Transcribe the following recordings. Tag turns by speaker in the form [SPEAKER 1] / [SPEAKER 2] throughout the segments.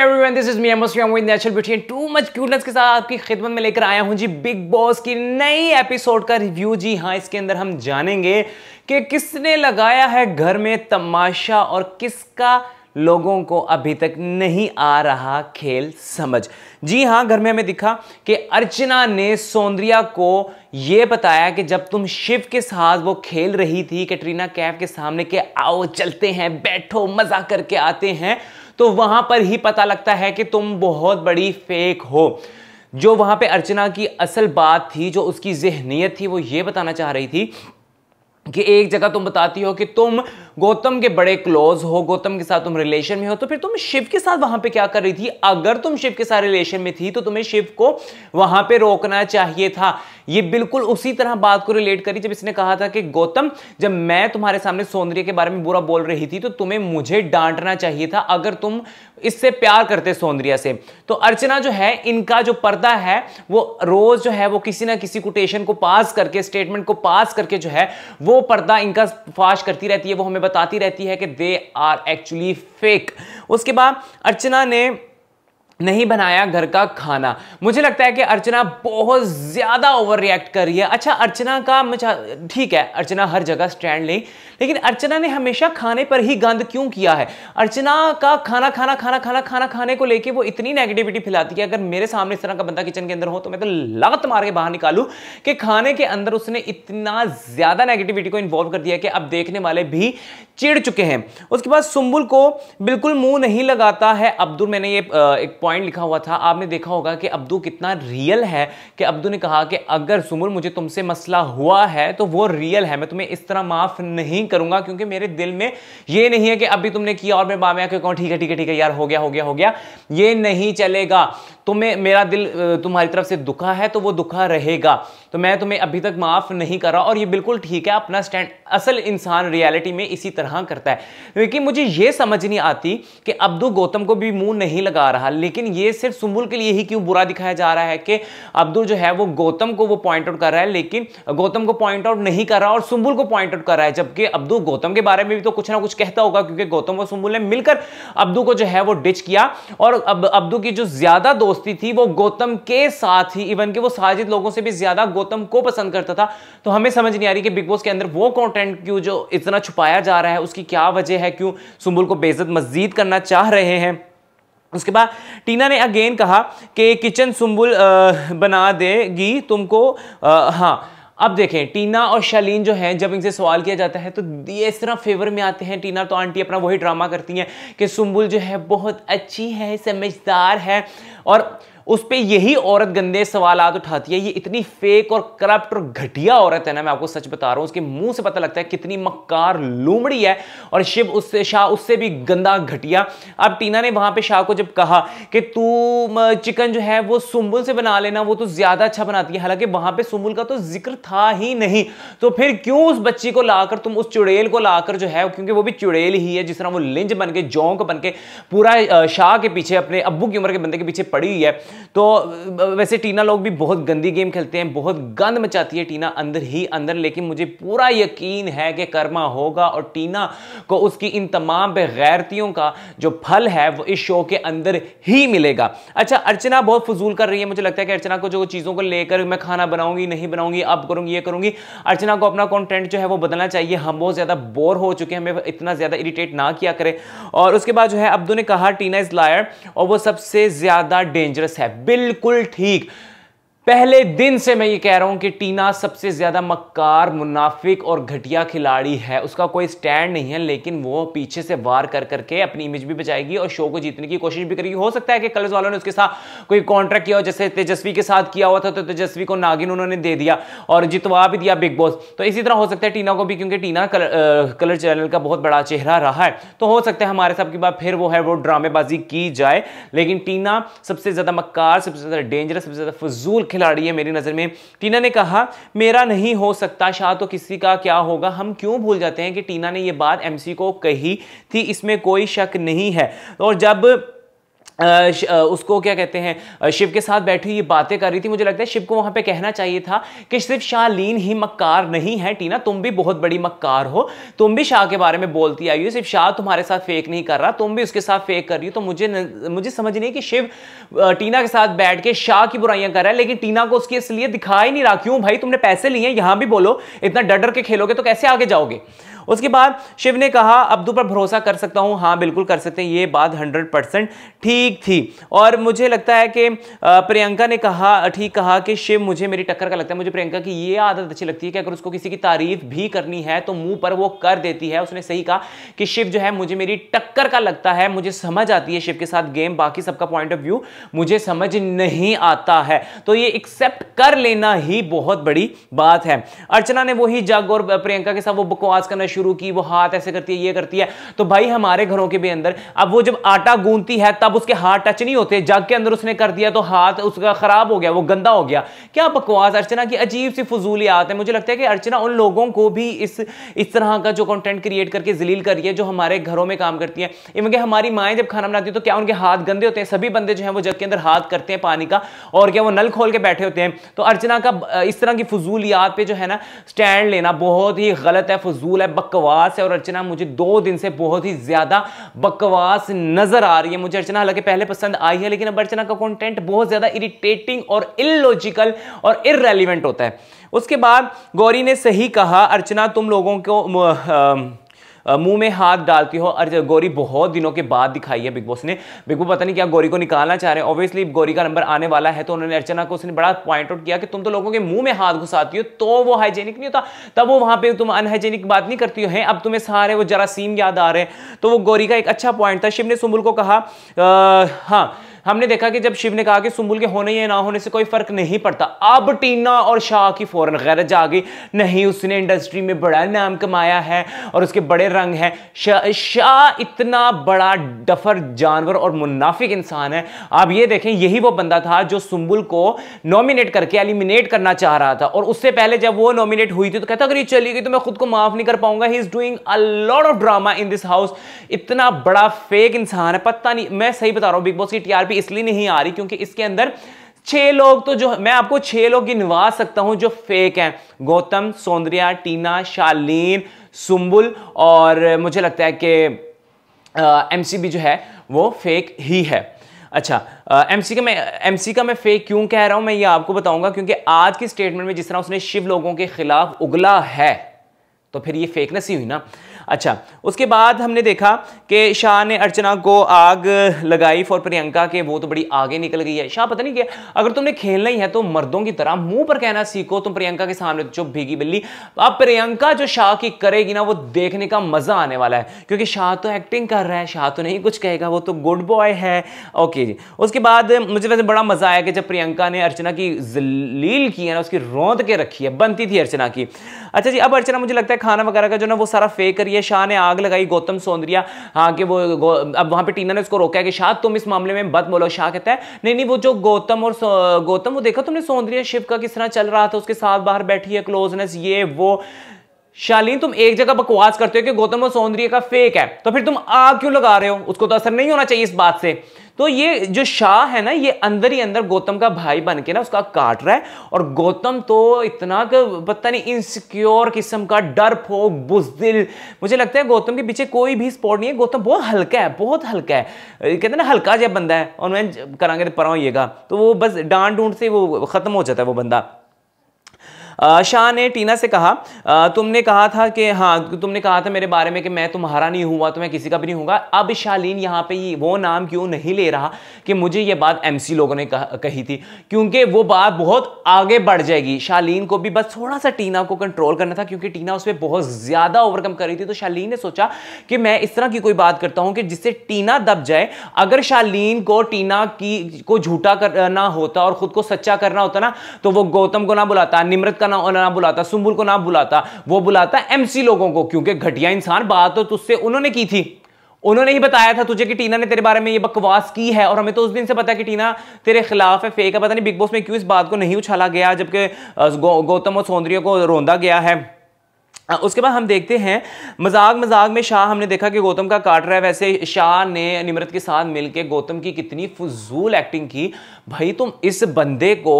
[SPEAKER 1] everyone this is me Amos with natural beauty and too much cuteness के साथ आपकी खिदमत में लेकर आया हूं जी बिग बॉस की नई एपिसोड का रिव्यू जी हां इसके अंदर हम जानेंगे कि किसने लगाया है घर में तमाशा और किसका लोगों को अभी तक नहीं आ रहा खेल समझ जी हाँ घर में हमें दिखा कि अर्चना ने सौंदर्या को ये बताया कि जब तुम शिव के साथ वो खेल रही थी कैटरीना कैफ के सामने के आओ चलते हैं बैठो मजा करके आते हैं तो वहां पर ही पता लगता है कि तुम बहुत बड़ी फेक हो जो वहां पे अर्चना की असल बात थी जो उसकी जहनीत थी वो ये बताना चाह रही थी कि एक जगह तुम बताती हो कि तुम गौतम के बड़े क्लोज हो गौतम के साथ तुम रिलेशन में हो तो फिर तुम शिव के साथ वहां पे क्या कर रही थी अगर तुम शिव के साथ रिलेशन में थी तो तुम्हें शिव को वहां पे रोकना चाहिए था ये बिल्कुल उसी तरह बात को रिलेट करी जब इसने कहा था कि गौतम जब मैं तुम्हारे सामने सौंदर्य के बारे में बुरा बोल रही थी तो तुम्हें मुझे डांटना चाहिए था अगर तुम इससे प्यार करते सौंदर्य से तो अर्चना जो है इनका जो पर्दा है वो रोज जो है वो किसी ना किसी कोटेशन को पास करके स्टेटमेंट को पास करके जो है वो पर्दा इनका फाश करती रहती है वो हमें हमें बताती रहती है कि दे आर एक्चुअली फेक उसके बाद अर्चना ने नहीं बनाया घर का खाना मुझे लगता है कि अर्चना बहुत ज़्यादा ओवर रिएक्ट कर रही है अच्छा अर्चना का मुझे ठीक है अर्चना हर जगह स्टैंड ली लेकिन अर्चना ने हमेशा खाने पर ही गंद क्यों किया है अर्चना का खाना खाना खाना खाना खाना खाने को लेके वो इतनी नेगेटिविटी फैलाती है अगर मेरे सामने इस तरह का बंदा किचन के अंदर हो तो मैं तो लागत मार के बाहर निकालू कि खाने के अंदर उसने इतना ज़्यादा नेगेटिविटी को इन्वॉल्व कर दिया कि अब देखने वाले भी चिड़ चुके हैं उसके बाद सुम्बुल को बिल्कुल मुंह नहीं लगाता है अब्दुल मैंने ये एक पॉइंट पॉइंट लिखा हुआ था आपने देखा होगा कि अब्दू कितना रियल है कि अब्दू ने कहा कि अगर सुमुल मुझे तुमसे मसला हुआ है तो वो रियल है मैं तुम्हें इस तरह माफ़ नहीं करूंगा क्योंकि मेरे दिल में ये नहीं है कि अभी तुमने किया और मैं बाद क्यों कहूँ ठीक है ठीक है ठीक है यार हो गया हो गया हो गया ये नहीं चलेगा तुम्हें मेरा दिल तुम्हारी तरफ से दुखा है तो वो दुखा रहेगा तो मैं तुम्हें अभी तक माफ़ नहीं कर रहा और ये बिल्कुल ठीक है अपना स्टैंड असल इंसान रियलिटी में इसी तरह करता है लेकिन मुझे ये समझ नहीं आती कि अब्दू गौतम को भी मुंह नहीं लगा रहा लेकिन लेकिन ये सिर्फ सुम्बुल के लिए ही क्यों बुरा दिखाया जा रहा है कि अब्दुल जो है वो गौतम को वो पॉइंट आउट कर रहा है लेकिन गौतम को पॉइंट आउट नहीं कर रहा और सुम्बुल को पॉइंट आउट कर रहा है जबकि अब्दुल गौतम के बारे में भी तो कुछ ना कुछ कहता होगा क्योंकि गौतम और सुम्बुल ने मिलकर अब्दू को जो है वो डिच किया और अब अब्दू की जो ज्यादा दोस्ती थी वो गौतम के साथ ही इवन के वो साजिद लोगों से भी ज्यादा गौतम को पसंद करता था तो हमें समझ नहीं आ रही कि बिग बॉस के अंदर वो कॉन्टेंट क्यों जो इतना छुपाया जा रहा है उसकी क्या वजह है क्यों सुम्बुल को बेजत मजीद करना चाह रहे हैं उसके बाद टीना ने अगेन कहा कि किचन सुम्बुल बना देगी तुमको आ, हाँ अब देखें टीना और शालीन जो हैं जब इनसे सवाल किया जाता है तो ये इस तरह फेवर में आते हैं टीना तो आंटी अपना वही ड्रामा करती हैं कि सुम्बुल जो है बहुत अच्छी है समझदार है और उस पर यही औरत गंदे सवाल उठाती है ये इतनी फेक और करप्ट और घटिया औरत है ना मैं आपको सच बता रहा हूँ उसके मुंह से पता लगता है कितनी मक्कार लूमड़ी है और शिव उससे शाह उससे भी गंदा घटिया अब टीना ने वहां पे शाह को जब कहा कि तू चिकन जो है वो सुम्बुल से बना लेना वो तो ज्यादा अच्छा बनाती है हालांकि वहां पे सुम्बुल का तो जिक्र था ही नहीं तो फिर क्यों उस बच्ची को लाकर तुम उस चुड़ैल को लाकर जो है क्योंकि वो भी चुड़ैल ही है जिस तरह वो लिंज बन के जोंक बन के पूरा शाह के पीछे अपने अब्बू की उम्र के बंदे के पीछे पड़ी हुई है तो वैसे टीना लोग भी बहुत गंदी गेम खेलते हैं बहुत गंद मचाती है टीना अंदर ही अंदर लेकिन मुझे पूरा यकीन है कि कर्मा होगा और टीना को उसकी इन तमाम बेगैरतियों का जो फल है वो इस शो के अंदर ही मिलेगा अच्छा अर्चना बहुत फजूल कर रही है मुझे लगता है कि अर्चना को जो चीज़ों को लेकर मैं खाना बनाऊंगी नहीं बनाऊंगी अब करूंगी ये करूंगी अर्चना को अपना कॉन्टेंट जो है वो बदलना चाहिए हम बहुत ज़्यादा बोर हो चुके हैं हमें इतना ज़्यादा इरीटेट ना किया करें और उसके बाद जो है अब्दू ने कहा टीना इज़ लायर और वो सबसे ज़्यादा डेंजरस है बिल्कुल ठीक पहले दिन से मैं ये कह रहा हूं कि टीना सबसे ज्यादा मक्कार मुनाफिक और घटिया खिलाड़ी है उसका कोई स्टैंड नहीं है लेकिन वो पीछे से वार कर करके अपनी इमेज भी बचाएगी और शो को जीतने की कोशिश भी करेगी हो सकता है कि कलर्स वालों ने उसके साथ कोई कॉन्ट्रैक्ट किया हो जैसे तेजस्वी के साथ किया हुआ था तो तेजस्वी को नागिन उन्होंने दे दिया और जितवा भी दिया बिग बॉस तो इसी तरह हो सकता है टीना को भी क्योंकि टीना कलर, चैनल का बहुत बड़ा चेहरा रहा है तो हो सकता है हमारे साथ की बात फिर वो है वो ड्रामेबाजी की जाए लेकिन टीना सबसे ज्यादा मक्कार सबसे ज्यादा डेंजरस सबसे ज्यादा फजूल खिलाड़ी है मेरी नज़र में टीना ने कहा मेरा नहीं हो सकता शाह तो किसी का क्या होगा हम क्यों भूल जाते हैं कि टीना ने ये बात एमसी को कही थी इसमें कोई शक नहीं है और जब उसको क्या कहते हैं शिव के साथ बैठी हुई बातें कर रही थी मुझे लगता है शिव को वहां पे कहना चाहिए था कि सिर्फ शालीन ही मक्कार नहीं है टीना तुम भी बहुत बड़ी मक्कार हो तुम भी शाह के बारे में बोलती आई हो सिर्फ शाह तुम्हारे साथ फेक नहीं कर रहा तुम भी उसके साथ फेक कर रही हो तो मुझे न, मुझे समझ नहीं कि शिव टीना के साथ बैठ के शाह की बुराइयां कर रहा है लेकिन टीना को उसकी इसलिए दिखा ही नहीं रहा क्यों भाई तुमने पैसे लिए यहां भी बोलो इतना डर डर के खेलोगे तो कैसे आगे जाओगे उसके बाद शिव ने कहा अब्दू पर भरोसा कर सकता हूं हाँ बिल्कुल कर सकते हैं ये बात हंड्रेड परसेंट ठीक ठीक थी और मुझे लगता है कि प्रियंका ने कहा ठीक कहा कि शिव मुझे मेरी टक्कर का लगता है मुझे प्रियंका की ये आदत अच्छी लगती है कि अगर उसको किसी की तारीफ भी करनी है तो मुंह पर वो कर देती है उसने सही कहा कि शिव जो है मुझे मेरी टक्कर का लगता है मुझे समझ आती है शिव के साथ गेम बाकी सबका पॉइंट ऑफ व्यू मुझे समझ नहीं आता है तो ये एक्सेप्ट कर लेना ही बहुत बड़ी बात है अर्चना ने वही जग और प्रियंका के साथ वो बकवास करना शुरू की वो हाथ ऐसे करती है ये करती है तो भाई हमारे घरों के भी अंदर अब वो जब आटा गूंथती है तब उसके हाथ टच नहीं होते जग के अंदर उसने कर दिया तो हाथ उसका खराब हो गया वो गंदा हो गया क्या बकवास अर्चना की अजीब सी फजूलियात है मुझे लगता है कि अर्चना उन लोगों को भी इस इस तरह का जो कंटेंट क्रिएट करके जलील कर रही है जो हमारे घरों में काम करती है इवन कि हमारी माएँ जब खाना बनाती है तो क्या उनके हाथ गंदे होते हैं सभी बंदे जो हैं वो जग के अंदर हाथ करते हैं पानी का और क्या वो नल खोल के बैठे होते हैं तो अर्चना का इस तरह की फजूलियात पर जो है ना स्टैंड लेना बहुत ही गलत है फजूल है बकवास है और अर्चना मुझे दो दिन से बहुत ही ज़्यादा बकवास नज़र आ रही है मुझे अर्चना हालांकि पहले पसंद आई है लेकिन अब अर्चना का कॉन्टेंट बहुत ज़्यादा इरिटेटिंग और इलॉजिकल और इरेलीवेंट होता है उसके बाद गौरी ने सही कहा अर्चना तुम लोगों को मुंह में हाथ डालती हो और गौरी बहुत दिनों के बाद दिखाई है बिग बॉस ने बिग बॉस पता नहीं क्या गौरी को निकालना चाह रहे हैं ऑब्वियसली गौरी का नंबर आने वाला है तो उन्होंने अर्चना को उसने बड़ा पॉइंट आउट किया कि तुम तो लोगों के मुंह में हाथ घुसाती हो तो वो हाइजेनिक नहीं होता तब वो वहां पर तुम अनहाइजेनिक बात नहीं करती हो अब तुम्हें सारे वो जरासीम याद आ रहे हैं तो वो गौरी का एक अच्छा पॉइंट था शिव ने सुमुल को कहा हाँ हमने देखा कि जब शिव ने कहा कि सुम्बुल के होने या ना होने से कोई फर्क नहीं पड़ता अब टीना और शाह की फौरन गैरत जा गई नहीं उसने इंडस्ट्री में बड़ा नाम कमाया है और उसके बड़े रंग हैं शाह शा इतना बड़ा डफर जानवर और मुनाफिक इंसान है आप ये देखें यही वो बंदा था जो सुम्बुल को नॉमिनेट करके एलिमिनेट करना चाह रहा था और उससे पहले जब वो नॉमिनेट हुई थी तो कहता अगर ये चली गई तो मैं खुद को माफ नहीं कर पाऊंगा he is doing a lot of drama in this house इतना बड़ा फेक इंसान है पता नहीं मैं सही बता रहा हूं बिग बॉस की टीआरपी पे इसलिए नहीं आ रही क्योंकि इसके अंदर छह लोग तो जो मैं आपको छह लोग गिनवा सकता हूं जो फेक हैं गौतम सौंदर्या टीना शालीन सुम्बुल और मुझे लगता है कि एम जो है वो फेक ही है अच्छा एम सी का मैं एम सी का मैं फेक क्यों कह रहा हूं मैं ये आपको बताऊंगा क्योंकि आज की स्टेटमेंट में जिस तरह उसने शिव लोगों के खिलाफ उगला है तो फिर ये फेकनेस ही हुई ना अच्छा उसके बाद हमने देखा कि शाह ने अर्चना को आग लगाई फॉर प्रियंका के वो तो बड़ी आगे निकल गई है शाह पता नहीं क्या अगर तुमने खेलना ही है तो मर्दों की तरह मुंह पर कहना सीखो तुम प्रियंका के सामने तो चुप भीगी बिल्ली अब प्रियंका जो शाह की करेगी ना वो देखने का मजा आने वाला है क्योंकि शाह तो एक्टिंग कर रहा है शाह तो नहीं कुछ कहेगा वो तो गुड बॉय है ओके जी उसके बाद मुझे वैसे बड़ा मजा आया कि जब प्रियंका ने अर्चना की जलील की है ना उसकी रौंद के रखी है बनती थी अर्चना की अच्छा जी अब अर्चना मुझे लगता है खाना वगैरह का जो ना वो सारा फेक करिए शाह ने आग लगाई गौतम सौंदरिया हाँ कि वो अब वहां पे टीना ने उसको रोका है कि शाह तुम इस मामले में बद बोलो शाह कहता है नहीं नहीं वो जो गौतम और गौतम वो देखा तुमने सौंदरिया शिव का किस तरह चल रहा था उसके साथ बाहर बैठी है क्लोजनेस ये वो शालीन तुम एक जगह बकवास करते हो कि गौतम सौंदर्य का फेक है तो फिर तुम आग क्यों लगा रहे हो उसको तो असर नहीं होना चाहिए इस बात से तो ये जो शाह है ना ये अंदर ही अंदर गौतम का भाई बन के ना उसका काट रहा है और गौतम तो इतना पता नहीं इनसिक्योर किस्म का डर फोक बुजदिल मुझे लगता है गौतम के पीछे कोई भी स्पॉट नहीं है गौतम बहुत हल्का है बहुत हल्का है कहते हैं ना हल्का जब बंदा है और मैं करांगे तो परा तो वो बस डांट डूंट से वो खत्म हो जाता है वो बंदा शाह ने टीना से कहा तुमने कहा था कि हाँ तुमने कहा था मेरे बारे में कि मैं तुम्हारा नहीं हुआ तो मैं किसी का भी नहीं हूँ अब शालीन यहाँ पे वो नाम क्यों नहीं ले रहा कि मुझे ये बात एमसी लोगों ने कह, कही थी क्योंकि वो बात बहुत आगे बढ़ जाएगी शालीन को भी बस थोड़ा सा टीना को कंट्रोल करना था क्योंकि टीना उस पर बहुत ज़्यादा ओवरकम कर रही थी तो शालीन ने सोचा कि मैं इस तरह की कोई बात करता हूँ कि जिससे टीना दब जाए अगर शालीन को टीना की को झूठा करना होता और ख़ुद को सच्चा करना होता ना तो वो गौतम को ना बुलाता निमृत का का ना ना बुलाता सुम्बुल को ना बुलाता वो बुलाता एमसी लोगों को क्योंकि घटिया इंसान बात तो तुझसे उन्होंने की थी उन्होंने ही बताया था तुझे कि टीना ने तेरे बारे में ये बकवास की है और हमें तो उस दिन से पता है कि टीना तेरे खिलाफ है फेक है पता नहीं बिग बॉस में क्यों इस बात को नहीं उछाला गया जबकि गौतम और सौंदर्य को रोंदा गया है हाँ, उसके बाद हम देखते हैं मजाक मजाक में शाह हमने देखा कि गौतम का काट रहा है वैसे शाह ने निमृत के साथ मिलके गौतम की कितनी फजूल एक्टिंग की भाई तुम इस बंदे को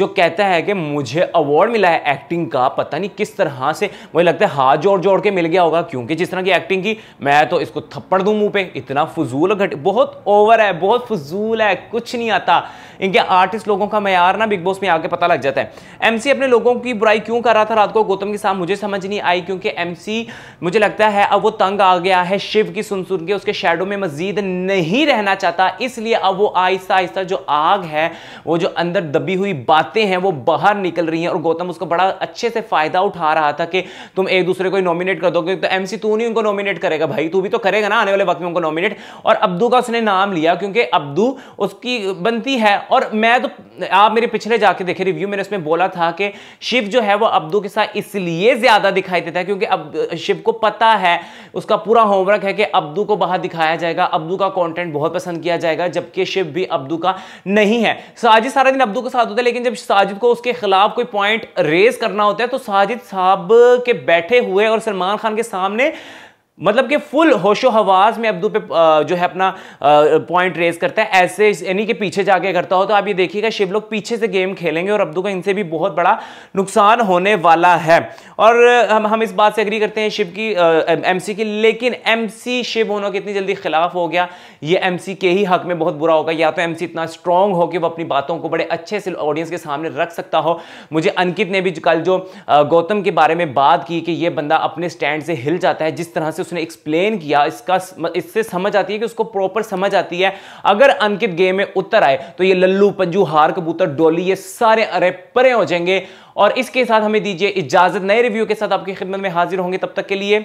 [SPEAKER 1] जो कहता है कि मुझे अवार्ड मिला है एक्टिंग का पता नहीं किस तरह से मुझे लगता है हाथ जोड़ जोड़ के मिल गया होगा क्योंकि जिस तरह की एक्टिंग की मैं तो इसको थप्पड़ दूँ मुँह पर इतना फजूल घट बहुत ओवर है बहुत फजूल है कुछ नहीं आता इनके आर्टिस्ट लोगों का मैार ना बिग बॉस में आके पता लग जाता है एम अपने लोगों की बुराई क्यों कर रहा था रात को गौतम के साथ मुझे समझ नहीं आया आई क्योंकि एमसी मुझे लगता है अब वो तंग आ गया है शिव की सुन सुन के उसके शेडो में मजीद नहीं रहना चाहता इसलिए अब वो आहिस्ता आहिस्ता जो आग है वो जो अंदर दबी हुई बातें हैं वो बाहर निकल रही हैं और गौतम उसको बड़ा अच्छे से फायदा उठा रहा था कि तुम एक दूसरे को नॉमिनेट कर दो तो एमसी तू नहीं उनको नॉमिनेट करेगा भाई तू भी तो करेगा ना आने वाले वक्त में उनको नॉमिनेट और अब्दू का उसने नाम लिया क्योंकि अब्दू उसकी बनती है और मैं तो आप मेरे पिछले जाके देखे रिव्यू मैंने उसमें बोला था कि शिव जो है वो अब्दू के साथ इसलिए ज्यादा दिखाई दिखाई देता है क्योंकि अब शिव को पता है उसका पूरा होमवर्क है कि अब्दू को बाहर दिखाया जाएगा अब्दू का कंटेंट बहुत पसंद किया जाएगा जबकि शिव भी अब्दू का नहीं है साजिद सारा दिन अब्दू के साथ होता है लेकिन जब साजिद को उसके खिलाफ कोई पॉइंट रेज करना होता है तो साजिद साहब के बैठे हुए और सलमान खान के सामने मतलब कि फुल होशो हवास में अब्दू पे जो है अपना पॉइंट रेस करता है ऐसे यानी कि पीछे जाके करता हो तो आप ये देखिएगा शिव लोग पीछे से गेम खेलेंगे और अब्दू का इनसे भी बहुत बड़ा नुकसान होने वाला है और हम हम इस बात से अग्री करते हैं शिव की एमसी की लेकिन एमसी शिव होना कितनी जल्दी खिलाफ हो गया ये सी के ही हक में बहुत बुरा होगा या तो एम इतना स्ट्रांग हो कि वो अपनी बातों को बड़े अच्छे से ऑडियंस के सामने रख सकता हो मुझे अंकित ने भी कल जो गौतम के बारे में बात की कि ये बंदा अपने स्टैंड से हिल जाता है जिस तरह से उसने एक्सप्लेन किया इसका इससे समझ आती है कि उसको प्रॉपर समझ आती है अगर अंकित गेम में उतर आए तो ये लल्लू पंजू हार कबूतर डोली ये सारे अरे परे हो जाएंगे और इसके साथ हमें दीजिए इजाजत नए रिव्यू के साथ आपकी खिदमत में हाजिर होंगे तब तक के लिए